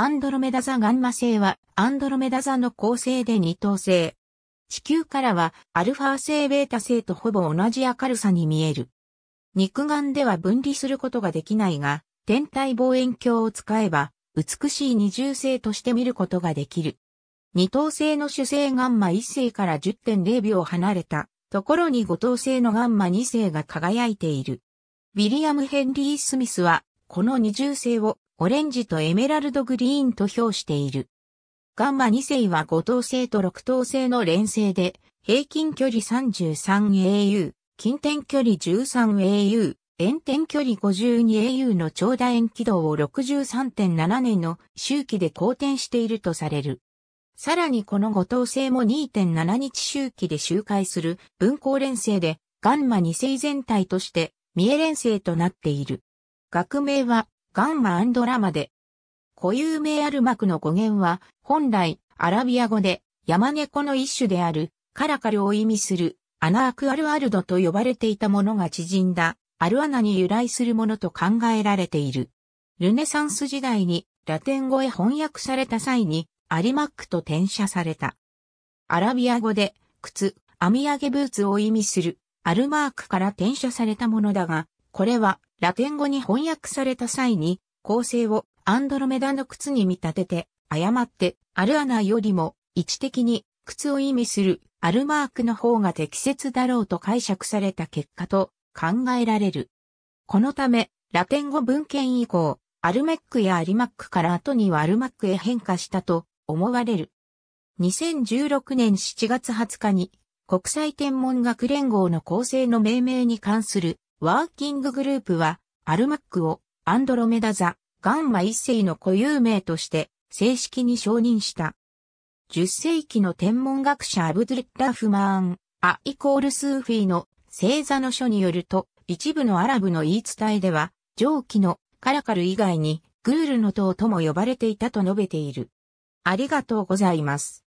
アンドロメダ座ガンマ星はアンドロメダ座の構成で二等星。地球からはアルファ星ベータ星とほぼ同じ明るさに見える。肉眼では分離することができないが、天体望遠鏡を使えば美しい二重星として見ることができる。二等星の主星ガンマ1星から10.0秒離れたところに五等星のガンマ2星が輝いている。ウィリアム・ヘンリー・スミスはこの二重星をオレンジとエメラルドグリーンと表している。ガンマ2世は5等星と6等星の連星で、平均距離 33au、近点距離 13au、遠点距離 52au の長楕円軌道を63.7年の周期で公転しているとされる。さらにこの5等星も2.7日周期で周回する分光連星で、ガンマ2世全体として、三重連星となっている。学名は、ガンマラマで。固有名アルマクの語源は、本来、アラビア語で、山猫の一種である、カラカルを意味する、アナークアルアルドと呼ばれていたものが縮んだ、アルアナに由来するものと考えられている。ルネサンス時代に、ラテン語へ翻訳された際に、アリマックと転写された。アラビア語で、靴、網上げブーツを意味する、アルマークから転写されたものだが、これはラテン語に翻訳された際に、構成をアンドロメダの靴に見立てて、誤って、アルアナよりも位置的に靴を意味するアルマークの方が適切だろうと解釈された結果と考えられる。このため、ラテン語文献以降、アルメックやアリマックから後にはアルマックへ変化したと思われる。2016年7月20日に国際天文学連合の構成の命名に関するワーキンググループは、アルマックをアンドロメダザ、ガンマ一世の固有名として正式に承認した。10世紀の天文学者アブドゥッラフマーン、アイコールスーフィーの星座の書によると、一部のアラブの言い伝えでは、上記のカラカル以外にグールの塔とも呼ばれていたと述べている。ありがとうございます。